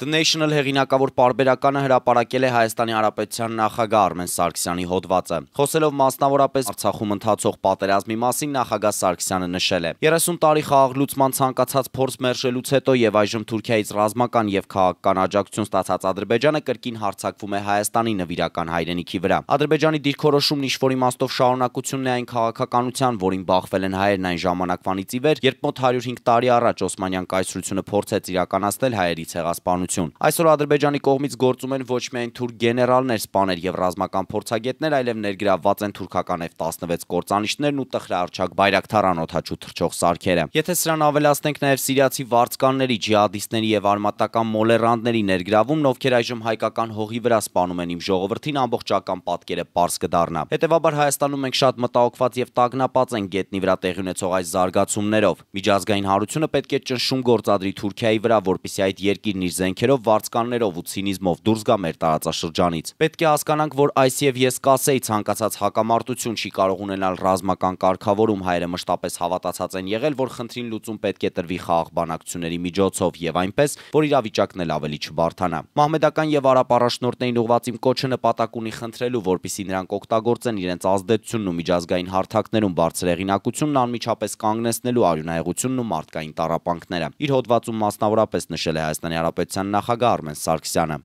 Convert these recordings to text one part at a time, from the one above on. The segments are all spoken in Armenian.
The National հեղինակավոր պարբերականը հրապարակել է Հայաստանի Հանրապետության նախագահ Արմեն Սարգսյանի հոդվածը։ Խոսելով մասնավորապես Արցախում ընթացող պատերազմի մասին նախագահ Սարգսյանը նշել է. 30 տարի խաղաղլուծման ցանկացած փորձ մերժելուց հետո եւ այժմ Թուրքիայից ռազմական եւ քաղաքական աջակցություն ստացած Ադրբեջանը կրկին հարձակվում է Հայաստանի նվիրական հայրենիքի վրա։ Ադրբեջանի դիրքորոշումն ինչ-որ իմաստով շարունակությունն է այն քաղաքականության, որին բախվել են հայերն այն ժամանակվանից ի վեր, երբ մոտ 105 տարի առաջ Օսմանյան կայսրությունը փորձեց իրականացնել հայերի ցեղասպանություն պատմություն։ Այսօր Ադրբեջանի կողմից գործում են ոչ միայն թուրք գեներալներ, սպաներ եւ ռազմական փորձագետներ, այլև ներգրավված են թուրքական F16 կործանիչներն ու տխրարչակ բայրակտար անօթաչու թռչող սարքերը։ Եթե սրան ավելացնենք նաեւ սիրիացի վարձկանների, ջիհադիստների եւ արմատական մոլերանդների ներգրավումն, ովքեր այժմ հայկական հողի վրա սպանում են իմ ժողովրդին, ամբողջական պատկերը པարզ կդառնա։ Հետևաբար Հայաստանում ենք շատ մտահոգված եւ տագնապած են գետնի վրա տեղի ունեցող այս զարգացումներով։ Միջազգային հարությունը պետք է ճնշում գործադրի Թուրքիայի վրա, որպեսզի այդ երկիրն իր զենք շենքերով, վարձկաններով ու ցինիզմով դուրս գա մեր տարածաշրջանից։ Պետք է հասկանանք, որ այս եւ ես կասեի ցանկացած հակամարտություն չի կարող ունենալ ռազմական կարգավորում, հայերը մշտապես հավատացած են եղել, որ խնդրին լուծում պետք է տրվի խաղաղ բանակցությունների միջոցով եւ այնպես, որ իրավիճակն էլ ավելի չբարթանա։ Մահմեդական եւ արաբ առաջնորդներին ուղված իմ կոչը նպատակ ունի խնդրելու, որպիսի նրանք օգտագործեն իրենց ազդեցությունն ու միջազգային հարթակներում բարձր հեղինակությունն անմիջապես կանգնեցնելու արյունահեղությունն ու մարդկային տարապանքները։ Իր հոդվածում մասնավորապես նշել է Հայաստանի Հանրապետության նախագահ Արմեն Սարգսյանը։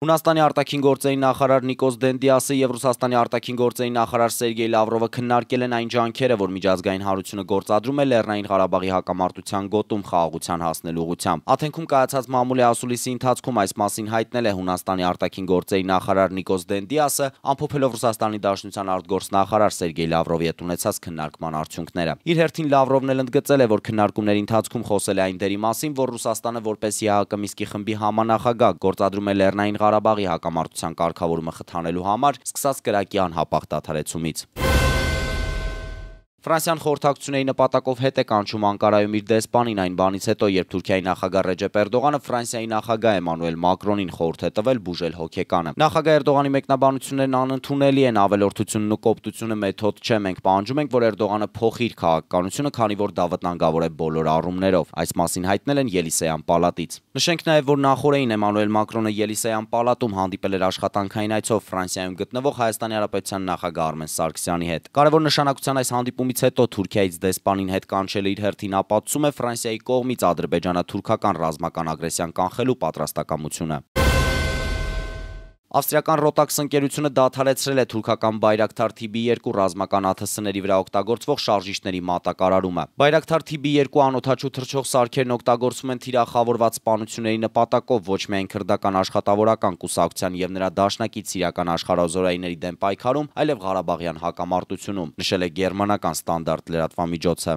Հունաստանի արտաքին գործերի նախարար Նիկոս Դենդիասը եւ Ռուսաստանի արտաքին գործերի նախարար Սերգեյ Լավրովը քննարկել են այն ջանքերը, որ միջազգային հարությունը գործադրում է Լեռնային Ղարաբաղի հակամարտության գոտում խաղաղության հասնելու ուղղությամբ։ Աթենքում կայացած մամուլի ասուլիսի ընթացքում այս մասին հայտնել է Հունաստանի արտաքին գործերի նախարար Նիկոս Դենդիասը, ամփոփելով Ռուսաստանի Դաշնության արտգործնախարար Սերգեյ Լավրովի հետ ունեցած քննարկման արդյունքները։ Իր հերթին Լավրովն էլ ընդգծել է, որ քննարկումների ընթացքում խոսել է այն դերի մասին, որ Ռուսաստանը որպես ԵԱՀԿ Միսկի խմբի համանախագահ գործադրում է Լեռնային Ղարաբաղի Ղարաբաղի հակամարտության կարգավորումը խթանելու համար սկսած կրակի անհապաղ դադարեցումից։ Ֆրանսիան խորհրդակցությունների նպատակով հետ է կանչում Անկարայում իր դեսպանին այն բանից հետո, երբ Թուրքիայի նախագահ Ռեջեփ Էրդողանը Ֆրանսիայի նախագահ Էմանուել Մակրոնին խորհուրդ է տվել բուժել հոգեկանը։ Նախագահ Էրդողանի մեկնաբանություններն անընդունելի են, ավելորդությունն ու կոպտությունը մեթոդ չէ։ Մենք պահանջում ենք, որ Էրդողանը փոխի իր քաղաքականությունը, քանի որ դա վտանգավոր է բոլոր առումներով։ Այս մասին հայտնել են Ելիսեյան պալատից։ Նշենք նաև, որ նախորդին Էմանուել Մակրոնը Ելիսեյան պալատում հանդիպել էր աշխատանքային այցով Ֆրանսիայում գտնվող Հայաստանի Հանրապետության նախագահ Արմեն Սարգսյանի հետ։ Կարևոր նշանակության այս հանդիպումը կողմից հետո Թուրքիայից դեսպանին հետ կանչելը իր հերթին ապացուցում է Ֆրանսիայի կողմից Ադրբեջանա-թուրքական ռազմական ագրեսիան կանխելու պատրաստակամությունը։ Ավստրիական Rotax ընկերությունը դադարեցրել է թուրքական Bayraktar TB2 ռազմական աթսների վրա օգտագործվող շարժիչների մատակարարումը։ Bayraktar TB2 անօթաչու թռչող սարքերն օգտագործվում են թիրախավորված սպանությունների նպատակով ոչ միայն քրդական աշխատավորական կուսակցության եւ նրա դաշնակից սիրական աշխարհազորայիների դեմ պայքարում, այլև Ղարաբաղյան հակամարտությունում, նշել է գերմանական ստանդարտ լրատվամիջոցը։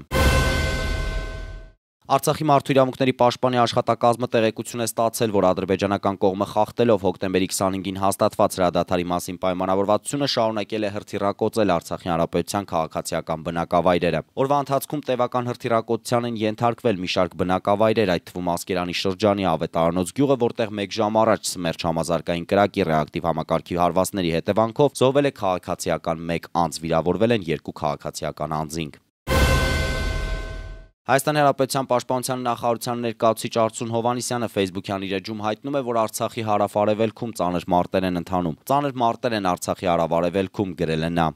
Արցախի մարդու իրավունքների պաշտպանի աշխատակազմը տեղեկություն է ստացել, որ ադրբեջանական կողմը խախտելով հոկտեմբերի 25-ին հաստատված հրադադարի մասին պայմանավորվածությունը շարունակել է հրթիռակոծել Արցախի հանրապետության քաղաքացիական բնակավայրերը։ Օրվա ընթացքում տևական հրթիռակոծության են ենթարկվել մի շարք բնակավայրեր, այդ թվում Ասկերանի շրջանի Ավետարանոց գյուղը, որտեղ 1 ժամ առաջ Սմերջ համազարգային կրակի ռեակտիվ համակարգի հարվածների հետևանքով զոհվել է քաղաքացիական 1 անձ, վիրավորվել են 2 քաղաքացիական անձինք։ Հայաստան Հանրապետության Պաշտպանության նախարարության ներկայացուցիչ Արծուն Հովանիսյանը Facebook-յան իր էջում հայտնում է, որ Արցախի հարավարևելքում ծանր մարտեր են ընթանում։ Ծանր մարտեր են Արցախի հարավարևելքում գրել է նա։